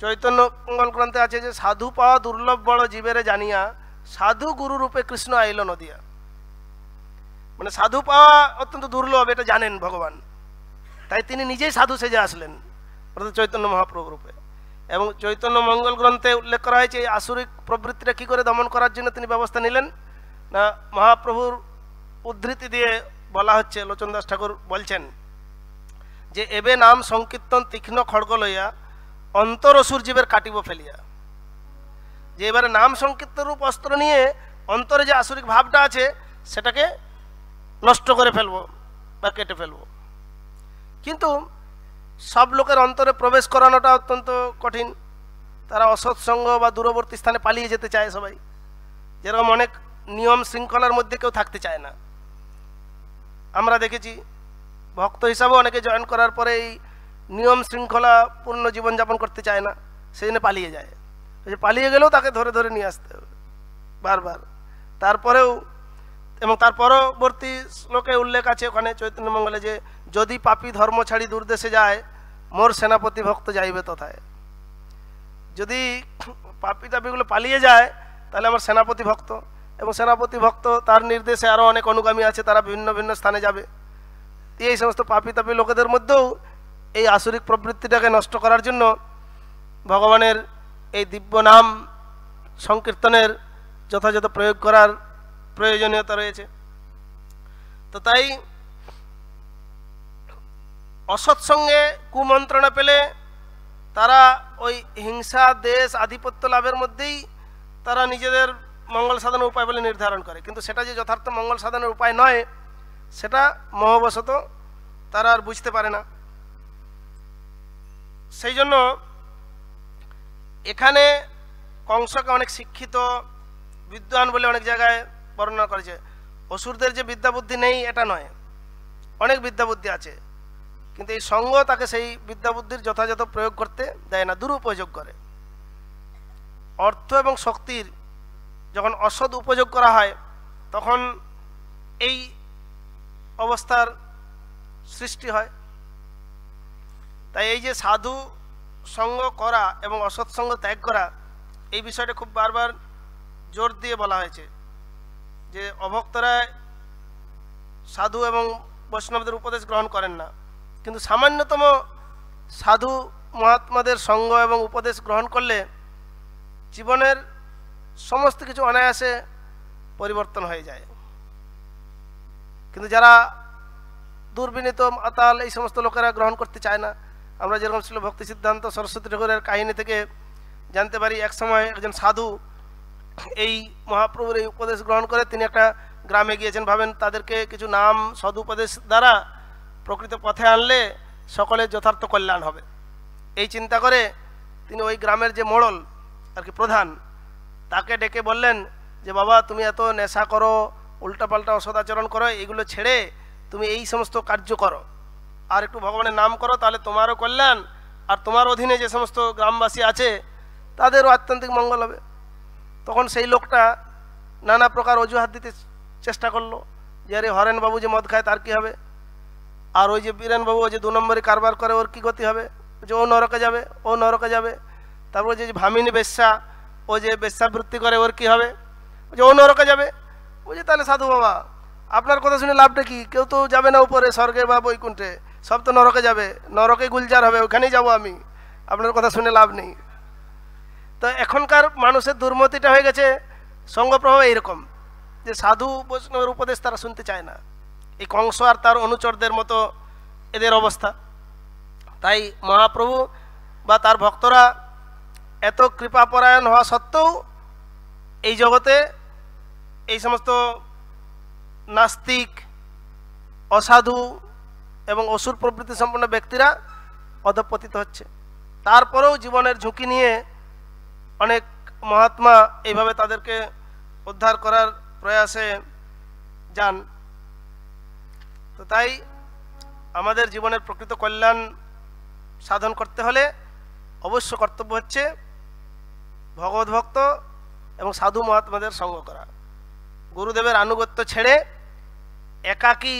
চৈতন্য মঙ্গল গ্রন্থে আছে যে সাধু পাওয়া দুর্লভ বড় জীবের জানিয়া সাধু গুরু রূপে কৃষ্ণ আইল নদিয়া মানে সাধু পাওয়া অত্যন্ত দুর্লভ এটা জানেন ভগবান তাই তিনি নিজেই সাধু সেজে আসলেন অর্থাৎ চৈতন্য মহাপ্রভু রূপে এবং চৈতন্য মঙ্গল গ্রন্থে উল্লেখ করা হয়েছে এই আসুরিক প্রবৃত্তিটা কী করে দমন করার জন্য তিনি ব্যবস্থা নিলেন না মহাপ্রভুর উদ্ধৃতি দিয়ে বলা হচ্ছে লোচন দাস ঠাকুর বলছেন যে এবে নাম সংকীর্তন তীক্ষ্ণ খড়গ লইয়া অন্তর অসুর জীবের কাটিব ফেলিয়া যে এবারে নাম সংকীর্তন রূপ অস্ত্র নিয়ে অন্তরে যে আসুরিক ভাবটা আছে সেটাকে নষ্ট করে ফেলবো বা কেটে ফেলবো কিন্তু সব লোকের অন্তরে প্রবেশ করানোটা অত্যন্ত কঠিন তারা অসৎসঙ্গ বা দূরবর্তী স্থানে পালিয়ে যেতে চায় সবাই যেরকম অনেক নিয়ম শৃঙ্খলার মধ্যে কেউ থাকতে চায় না আমরা দেখেছি ভক্ত হিসাবে অনেকে জয়েন করার পরে এই নিয়ম শৃঙ্খলা পূর্ণ জীবনযাপন করতে চায় না সেই জন্য পালিয়ে যায় পালিয়ে গেলেও তাকে ধরে ধরে নিয়ে আসতে হবে বারবার তারপরেও এবং তার পরবর্তী শ্লোকে উল্লেখ আছে ওখানে চৈতন্যমঙ্গলে যে যদি পাপি ধর্ম ছাড়ি দূরদেশে যায় মোর সেনাপতি ভক্ত যাইবে তথায় যদি পাপি টাপিগুলো পালিয়ে যায় তাহলে আমার সেনাপতি ভক্ত এবং সেনাপতি ভক্ত তার নির্দেশে আরও অনেক অনুগামী আছে তারা বিভিন্ন ভিন্ন স্থানে যাবে এই সমস্ত পাপি তাপি লোকেদের মধ্যেও এই আসরিক প্রবৃত্তিটাকে নষ্ট করার জন্য ভগবানের এই দিব্য নাম সংকীর্তনের যথাযথ প্রয়োগ করার প্রয়োজনীয়তা রয়েছে তো তাই অসৎসঙ্গে কুমন্ত্রণা পেলে তারা ওই হিংসা দেশ আধিপত্য লাভের মধ্যেই তারা নিজেদের মঙ্গল সাধনের উপায় বলে নির্ধারণ করে কিন্তু সেটা যে যথার্থ মঙ্গল সাধনের উপায় নয় সেটা মহবশত তারা আর বুঝতে পারে না সেই জন্য এখানে কংসকে অনেক শিক্ষিত বিদ্যান বলে অনেক জায়গায় বর্ণনা করেছে অসুরদের যে বিদ্যা বুদ্ধি নেই এটা নয় অনেক বিদ্যাবুদ্ধি আছে কিন্তু এই সঙ্গ তাকে সেই বিদ্যাবুদ্ধির যথাযথ প্রয়োগ করতে দেয় না দুরুপযোগ করে অর্থ এবং শক্তির যখন অসৎ উপযোগ করা হয় তখন এই অবস্থার সৃষ্টি হয় তাই এই যে সাধু সঙ্গ করা এবং অসৎ সঙ্গ ত্যাগ করা এই বিষয়টা খুব বারবার জোর দিয়ে বলা হয়েছে যে অভক্তরা সাধু এবং বৈষ্ণবদের উপদেশ গ্রহণ করেন না কিন্তু সামান্যতম সাধু মহাত্মাদের সঙ্গ এবং উপদেশ গ্রহণ করলে জীবনের সমস্ত কিছু অনায়াসে পরিবর্তন হয়ে যায় কিন্তু যারা দুর্বিনীত আতাল এই সমস্ত লোকেরা গ্রহণ করতে চায় না আমরা যেরকম ছিল ভক্তি সিদ্ধান্ত সরস্বতী ঠাকুরের কাহিনী থেকে জানতে পারি এক সময় একজন সাধু এই মহাপ্রভুর এই উপদেশ গ্রহণ করে তিনি একটা গ্রামে গিয়েছেন ভাবেন তাদেরকে কিছু নাম সদুপদেশ দ্বারা প্রকৃত পথে আনলে সকলের যথার্থ কল্যাণ হবে এই চিন্তা করে তিনি ওই গ্রামের যে মোড়ল আর কি প্রধান তাকে ডেকে বললেন যে বাবা তুমি এত নেশা করো উল্টাপাল্টা অসদাচরণ করো এগুলো ছেড়ে তুমি এই সমস্ত কার্য করো আর একটু ভগবানের নাম করো তাহলে তোমারও কল্যাণ আর তোমার অধীনে যে সমস্ত গ্রামবাসী আছে তাদেরও আত্যন্তিক মঙ্গল হবে তখন সেই লোকটা নানা প্রকার অজুহাত দিতে চেষ্টা করলো যে আরে হরেনবাবু যে মদ খায় তার কী হবে আর ওই যে বীরেনবাবু ওই যে দু নম্বরে কারবার করে ওর কী গতি হবে যে ও নরকে যাবে ও নরকে যাবে তারপর যে ভামিনী বেশ্যা ও যে বেশ্যাবৃত্তি করে ওর কি হবে যে ও নরকে যাবে বুঝি তাহলে সাধু বাবা আপনার কথা শুনে লাভটা কি কেউ তো যাবে না উপরে স্বর্গে বা বৈকুণ্ঠে সব তো নরকে যাবে নরকে গুলজার হবে ওখানেই যাব আমি আপনার কথা শুনে লাভ নেই তো এখনকার মানুষের দুর্মতিটা হয়ে গেছে সঙ্গপ্রভাব এইরকম যে সাধু বৈষ্ণবের উপদেশ তারা শুনতে চায় না এই কংস আর তার অনুচরদের মতো এদের অবস্থা তাই মহাপ্রভু বা তার ভক্তরা এত কৃপাপরায়ণ হওয়া সত্ত্বেও এই জগতে এই সমস্ত নাস্তিক অসাধু এবং অসুর প্রবৃত্তি সম্পন্ন ব্যক্তিরা অধপতিত হচ্ছে তারপরেও জীবনের ঝুঁকি নিয়ে অনেক মহাত্মা এইভাবে তাদেরকে উদ্ধার করার প্রয়াসে যান তো তাই আমাদের জীবনের প্রকৃত কল্যাণ সাধন করতে হলে অবশ্য কর্তব্য হচ্ছে ভগবত ভক্ত এবং সাধু মহাত্মাদের সঙ্গ করা গুরুদেবের আনুগত্য ছেড়ে একাকী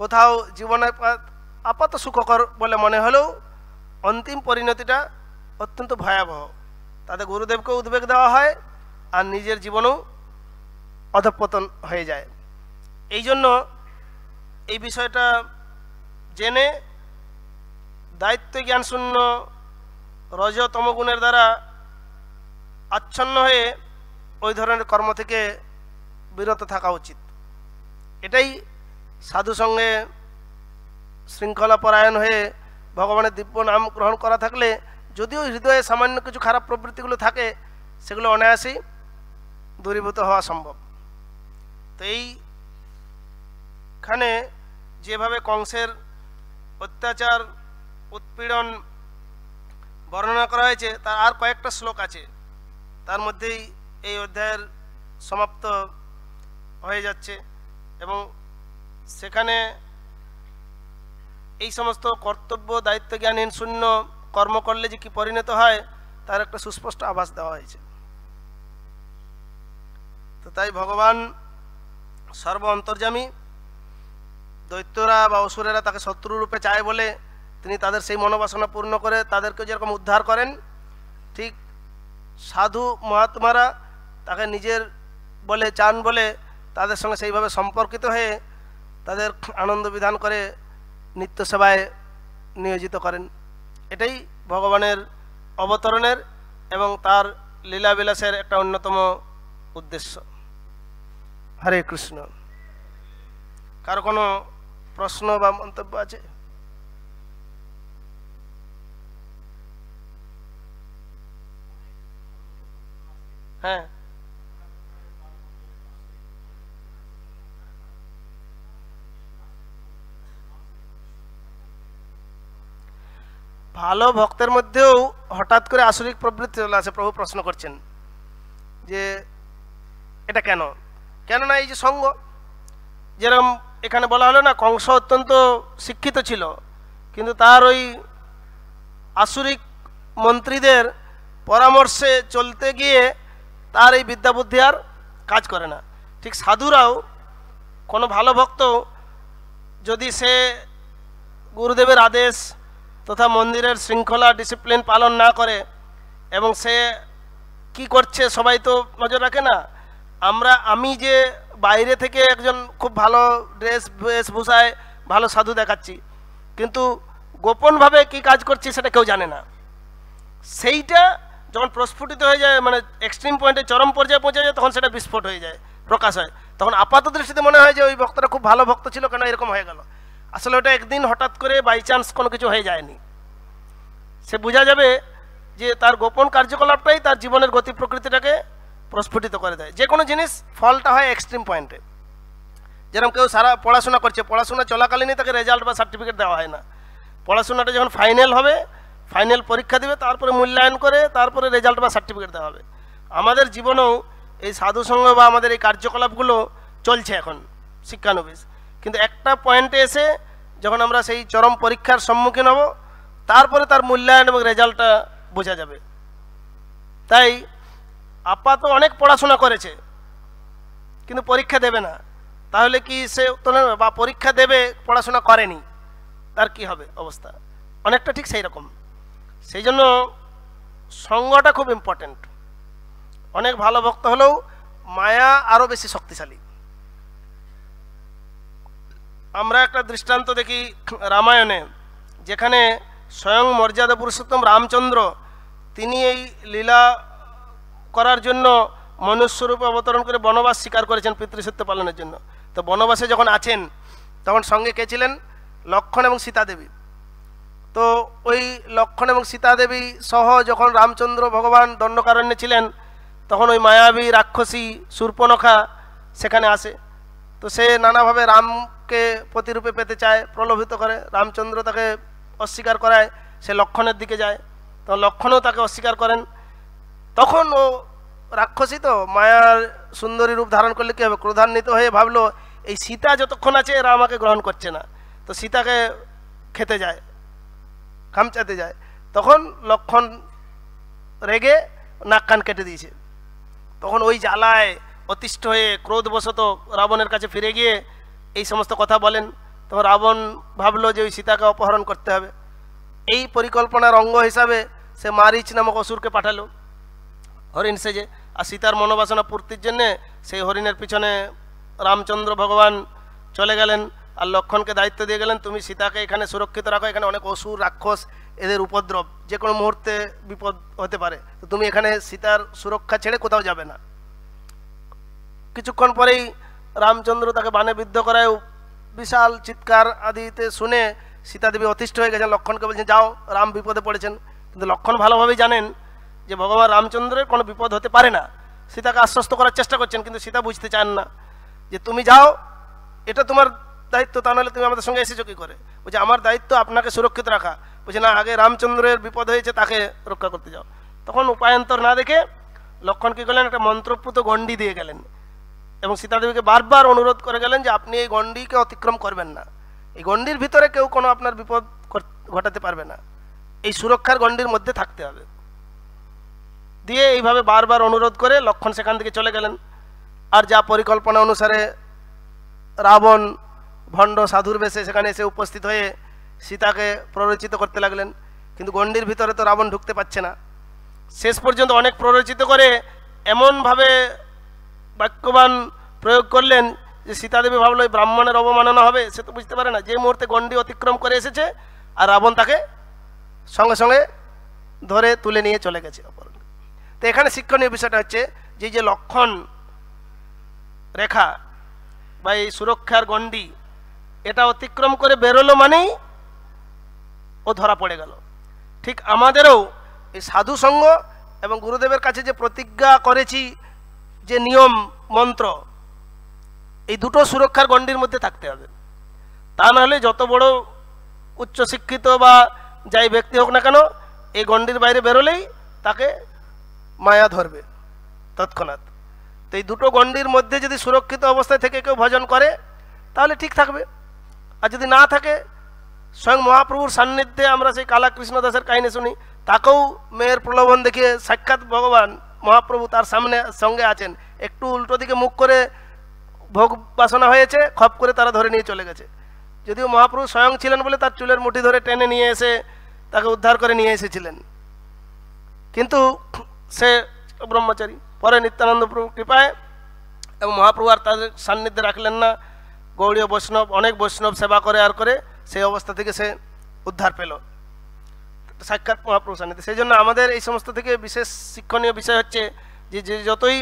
কোথাও জীবনে আপাত সুখকর বলে মনে হলেও অন্তিম পরিণতিটা অত্যন্ত ভয়াবহ তাতে গুরুদেবকে উদ্বেগ দেওয়া হয় আর নিজের জীবনও অধপতন হয়ে যায় এই জন্য এই বিষয়টা জেনে দায়িত্ব জ্ঞানশূন্য রজ তমগুণের দ্বারা আচ্ছন্ন হয়ে ওই ধরনের কর্ম থেকে বিরত থাকা উচিত এটাই সাধু সঙ্গে শৃঙ্খলাপরায়ণ হয়ে ভগবানের দিব্য নাম গ্রহণ করা থাকলে যদিও হৃদয়ে সামান্য কিছু খারাপ প্রবৃত্তিগুলো থাকে সেগুলো অনায়াসেই দূরীভূত হওয়া সম্ভব তো এইখানে যেভাবে কংসের অত্যাচার উৎপীড়ন বর্ণনা করা হয়েছে তার আর কয়েকটা শ্লোক আছে তার মধ্যেই এই অধ্যায়ের সমাপ্ত হয়ে যাচ্ছে এবং সেখানে এই সমস্ত কর্তব্য দায়িত্ব জ্ঞানহীন শূন্য কর্ম করলে যে কি পরিণত হয় তার একটা সুস্পষ্ট আভাস দেওয়া হয়েছে তো তাই ভগবান সর্ব অন্তর্জামী দৈত্যরা বা অসুরেরা তাকে শত্রুরূপে চায় বলে তিনি তাদের সেই মনোবাসনা পূর্ণ করে তাদেরকে যেরকম উদ্ধার করেন ঠিক সাধু মহাত্মারা তাকে নিজের বলে চান বলে তাদের সঙ্গে সেইভাবে সম্পর্কিত হয়ে তাদের আনন্দ বিধান করে নিত্য সেবায় নিয়োজিত করেন এটাই ভগবানের অবতরণের এবং তার লীলাবিলাসের একটা অন্যতম উদ্দেশ্য হরে কৃষ্ণ কারো কোনো প্রশ্ন বা মন্তব্য আছে হ্যাঁ ভালো ভক্তের মধ্যেও হঠাৎ করে আসরিক প্রবৃত্তি চলে আসে প্রভু প্রশ্ন করছেন যে এটা কেন কেননা এই যে সঙ্গ যেরকম এখানে বলা হলো না কংস অত্যন্ত শিক্ষিত ছিল কিন্তু তার ওই আসুরিক মন্ত্রীদের পরামর্শে চলতে গিয়ে তার এই বিদ্যাবুদ্ধি আর কাজ করে না ঠিক সাধুরাও কোনো ভালো ভক্ত যদি সে গুরুদেবের আদেশ তথা মন্দিরের শৃঙ্খলা ডিসিপ্লিন পালন না করে এবং সে কি করছে সবাই তো নজর রাখে না আমরা আমি যে বাইরে থেকে একজন খুব ভালো ড্রেস বেশভূষায় ভালো সাধু দেখাচ্ছি কিন্তু গোপনভাবে কি কাজ করছি সেটা কেউ জানে না সেইটা যখন প্রস্ফুটিত হয়ে যায় মানে এক্সট্রিম পয়েন্টে চরম পর্যায়ে পৌঁছে যায় তখন সেটা বিস্ফোট হয়ে যায় প্রকাশ হয় তখন আপাত দৃষ্টিতে মনে হয় যে ওই বক্তাটা খুব ভালো ভক্ত ছিল কেন এরকম হয়ে গেল আসলে ওটা একদিন হঠাৎ করে বাই চান্স কোনো কিছু হয়ে যায়নি সে বোঝা যাবে যে তার গোপন কার্যকলাপটাই তার জীবনের গতি প্রকৃতিটাকে প্রস্ফুটিত করে দেয় যে কোনো জিনিস ফলটা হয় এক্সট্রিম পয়েন্টে যেরকম কেউ সারা পড়াশোনা করছে পড়াশোনা চলাকালীনই তাকে রেজাল্ট বা সার্টিফিকেট দেওয়া হয় না পড়াশোনাটা যখন ফাইনাল হবে ফাইনাল পরীক্ষা দেবে তারপরে মূল্যায়ন করে তারপরে রেজাল্ট বা সার্টিফিকেট দেওয়া হবে আমাদের জীবনেও এই সাধুসঙ্গ বা আমাদের এই কার্যকলাপগুলো চলছে এখন শিক্ষানবিস কিন্তু একটা পয়েন্টে এসে যখন আমরা সেই চরম পরীক্ষার সম্মুখীন হব তারপরে তার মূল্যায়ন এবং রেজাল্টটা বোঝা যাবে তাই আপা তো অনেক পড়াশোনা করেছে কিন্তু পরীক্ষা দেবে না তাহলে কি সে বা পরীক্ষা দেবে পড়াশোনা করেনি তার কি হবে অবস্থা অনেকটা ঠিক সেই রকম সেই জন্য সঙ্গটা খুব ইম্পর্টেন্ট অনেক ভালো ভক্ত হলেও মায়া আরও বেশি শক্তিশালী আমরা একটা দৃষ্টান্ত দেখি রামায়ণে যেখানে স্বয়ং মর্যাদা পুরুষোত্তম রামচন্দ্র তিনি এই লীলা করার জন্য মনুষ্যরূপ অবতরণ করে বনবাস স্বীকার করেছেন পিতৃসত্য পালনের জন্য তো বনবাসে যখন আছেন তখন সঙ্গে কে ছিলেন লক্ষণ এবং সীতাদেবী তো ওই লক্ষণ এবং সীতাদেবী সহ যখন রামচন্দ্র ভগবান দণ্ডকারণ্যে ছিলেন তখন ওই মায়াবী রাক্ষসী সূর্পনখা সেখানে আসে তো সে নানাভাবে রামকে প্রতিরূপে পেতে চায় প্রলোভিত করে রামচন্দ্র তাকে অস্বীকার করায় সে লক্ষণের দিকে যায় তো লক্ষণও তাকে অস্বীকার করেন তখন ও রাক্ষসী তো মায়ার সুন্দরী রূপ ধারণ করলে কী হবে ক্রোধান্বিত হয়ে ভাবলো এই সীতা যতক্ষণ আছে এরা আমাকে গ্রহণ করছে না তো সীতাকে খেতে যায় খামচাতে যায় তখন লক্ষণ রেগে নাক কান কেটে দিয়েছে তখন ওই জ্বালায় অতিষ্ঠ হয়ে ক্রোধবশত রাবণের কাছে ফিরে গিয়ে এই সমস্ত কথা বলেন তখন রাবণ ভাবলো যে ওই সীতাকে অপহরণ করতে হবে এই পরিকল্পনার অঙ্গ হিসাবে সে মারিচ নামক অসুরকে পাঠালো হরিণ সেজে আর সীতার মনোবাসনা পূর্তির জন্যে সেই হরিণের পিছনে রামচন্দ্র ভগবান চলে গেলেন আর লক্ষণকে দায়িত্ব দিয়ে গেলেন তুমি সীতাকে এখানে সুরক্ষিত রাখো এখানে অনেক অসুর রাক্ষস এদের উপদ্রব যে কোনো মুহূর্তে বিপদ হতে পারে তো তুমি এখানে সীতার সুরক্ষা ছেড়ে কোথাও যাবে না কিছুক্ষণ পরেই রামচন্দ্র তাকে বানে বিদ্ধ করায় বিশাল চিৎকার আদিতে শুনে সীতাদেবী অতিষ্ঠ হয়ে গেছেন লক্ষণকে বলছেন যাও রাম বিপদে পড়েছেন কিন্তু লক্ষণ ভালোভাবেই জানেন যে ভগবান রামচন্দ্রের কোনো বিপদ হতে পারে না সীতাকে আশ্বস্ত করার চেষ্টা করছেন কিন্তু সীতা বুঝতে চান না যে তুমি যাও এটা তোমার দায়িত্ব তা নাহলে তুমি আমাদের সঙ্গে এসেছো কী করে বলছে আমার দায়িত্ব আপনাকে সুরক্ষিত রাখা বলছে না আগে রামচন্দ্রের বিপদ হয়েছে তাকে রক্ষা করতে যাও তখন উপায়ন্তর না দেখে লক্ষণ কী করলেন একটা মন্ত্রপুত গণ্ডি দিয়ে গেলেন এবং সীতাদেবীকে বারবার অনুরোধ করে গেলেন যে আপনি এই গণ্ডিকে অতিক্রম করবেন না এই গণ্ডির ভিতরে কেউ কোনো আপনার বিপদ ঘটাতে পারবে না এই সুরক্ষার গণ্ডির মধ্যে থাকতে হবে দিয়ে এইভাবে বারবার অনুরোধ করে লক্ষণ সেখান থেকে চলে গেলেন আর যা পরিকল্পনা অনুসারে রাবণ ভণ্ড সাধুর বেশে সেখানে এসে উপস্থিত হয়ে সীতাকে প্ররোচিত করতে লাগলেন কিন্তু গণ্ডির ভিতরে তো রাবণ ঢুকতে পারছে না শেষ পর্যন্ত অনেক প্ররোচিত করে এমনভাবে বাক্যবান প্রয়োগ করলেন যে সীতাদেবী ভাবলো ব্রাহ্মণের অবমাননা হবে সে তো বুঝতে পারে না যে মুহূর্তে গণ্ডি অতিক্রম করে এসেছে আর রাবণ তাকে সঙ্গে সঙ্গে ধরে তুলে নিয়ে চলে গেছে তো এখানে শিক্ষণীয় বিষয়টা হচ্ছে যে যে লক্ষণ রেখা বা এই সুরক্ষার গণ্ডি এটা অতিক্রম করে বেরোলো মানেই ও ধরা পড়ে গেল ঠিক আমাদেরও এই সাধু সঙ্গ এবং গুরুদেবের কাছে যে প্রতিজ্ঞা করেছি যে নিয়ম মন্ত্র এই দুটো সুরক্ষার গণ্ডির মধ্যে থাকতে হবে তা নাহলে যত বড় উচ্চশিক্ষিত বা যাই ব্যক্তি হোক না কেন এই গণ্ডির বাইরে বেরোলেই তাকে মায়া ধরবে তৎক্ষণাৎ তো এই দুটো গণ্ডির মধ্যে যদি সুরক্ষিত অবস্থায় থেকে কেউ ভজন করে তাহলে ঠিক থাকবে আর যদি না থাকে স্বয়ং মহাপ্রভুর সান্নিধ্যে আমরা সেই কালা কৃষ্ণদাসের কাহিনী শুনি তাকেও মেয়ের প্রলোভন দেখিয়ে সাক্ষাৎ ভগবান মহাপ্রভু তার সামনে সঙ্গে আছেন একটু উল্টো দিকে মুখ করে ভোগ বাসনা হয়েছে খপ করে তারা ধরে নিয়ে চলে গেছে যদিও মহাপ্রভু স্বয়ং ছিলেন বলে তার চুলের মুঠি ধরে টেনে নিয়ে এসে তাকে উদ্ধার করে নিয়ে এসেছিলেন কিন্তু সে ব্রহ্মচারী পরে নিত্যানন্দ প্রভু কৃপায় এবং মহাপ্রভু আর তাদের সান্নিধ্যে রাখলেন না গৌড়ীয় বৈষ্ণব অনেক বৈষ্ণব সেবা করে আর করে সেই অবস্থা থেকে সে উদ্ধার পেল সাক্ষাৎ মহাপ্রভু সান্নিধ্যে সেই জন্য আমাদের এই সমস্ত থেকে বিশেষ শিক্ষণীয় বিষয় হচ্ছে যে যে যতই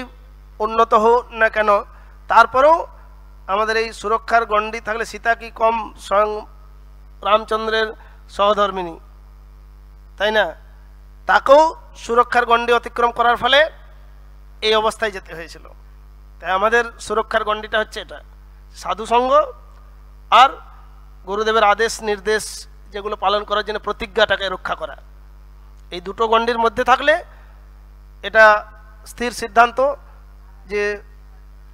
উন্নত হোক না কেন তারপরেও আমাদের এই সুরক্ষার গণ্ডি থাকলে সীতা কি কম স্বয়ং রামচন্দ্রের সহধর্মিনী তাই না তাকেও সুরক্ষার গণ্ডি অতিক্রম করার ফলে এই অবস্থায় যেতে হয়েছিল তাই আমাদের সুরক্ষার গণ্ডিটা হচ্ছে এটা সাধুসঙ্গ আর গুরুদেবের আদেশ নির্দেশ যেগুলো পালন করার জন্য প্রতিজ্ঞাটাকে রক্ষা করা এই দুটো গণ্ডির মধ্যে থাকলে এটা স্থির সিদ্ধান্ত যে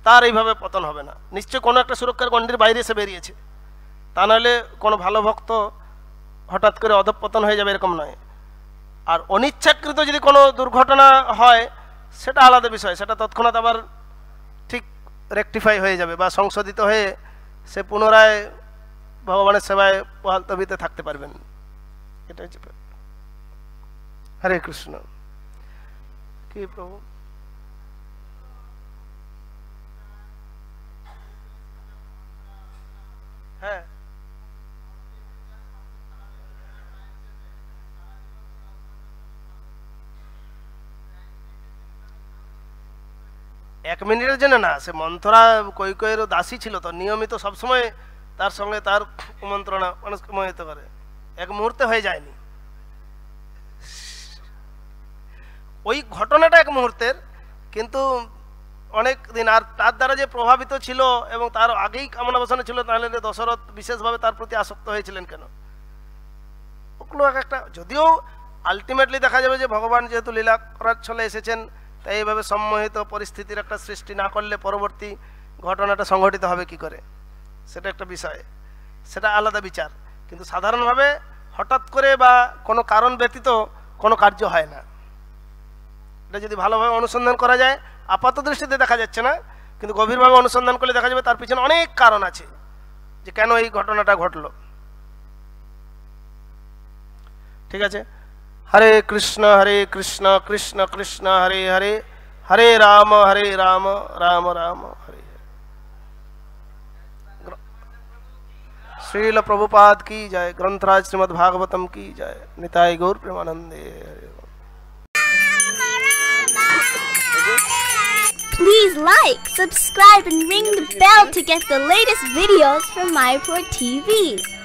তার এইভাবে পতন হবে না নিশ্চয় কোনো একটা সুরক্ষার গণ্ডির বাইরে এসে বেরিয়েছে তা নাহলে কোনো ভালো ভক্ত হঠাৎ করে অধপতন হয়ে যাবে এরকম নয় আর অনিচ্ছাকৃত যদি কোনো দুর্ঘটনা হয় সেটা আলাদা বিষয় সেটা তৎক্ষণাৎ আবার ঠিক রেকটিফাই হয়ে যাবে বা সংশোধিত হয়ে সে পুনরায় ভগবানের সেবায় পালতবিতে থাকতে পারবেন এটা হচ্ছে হরে কৃষ্ণ কি প্রভু হ্যাঁ এক মিনিটের জন্য না সে মন্থরা কৈকয়ের দাসী ছিল তো নিয়মিত সবসময় তার সঙ্গে তার মন্ত্রণা মানুষকে মোহিত করে এক মুহূর্তে হয়ে যায়নি ওই ঘটনাটা এক মুহূর্তের কিন্তু অনেক দিন আর তার দ্বারা যে প্রভাবিত ছিল এবং তার আগেই কামনা বসানো ছিল তাহলে দশরথ বিশেষভাবে তার প্রতি আসক্ত হয়েছিলেন কেন ওগুলো এক একটা যদিও আলটিমেটলি দেখা যাবে যে ভগবান যেহেতু লীলা করার ছলে এসেছেন তাই এইভাবে সম্মোহিত পরিস্থিতির একটা সৃষ্টি না করলে পরবর্তী ঘটনাটা সংঘটিত হবে কি করে সেটা একটা বিষয় সেটা আলাদা বিচার কিন্তু সাধারণভাবে হঠাৎ করে বা কোনো কারণ ব্যতীত কোনো কার্য হয় না এটা যদি ভালোভাবে অনুসন্ধান করা যায় আপাত দৃষ্টিতে দেখা যাচ্ছে না কিন্তু গভীরভাবে অনুসন্ধান করলে দেখা যাবে তার পিছনে অনেক কারণ আছে যে কেন এই ঘটনাটা ঘটল ঠিক আছে हरे कृष्ण हरे कृष्ण कृष्ण कृष्ण हरे हरे हरे राम हरे राम राम राम हरे श्रील प्रभुपाद की जाए ग्रंथराज श्रीमद भागवतम की जाए निताय गौर प्रेमानंदे Please like, subscribe and ring the bell to get the latest videos from TV.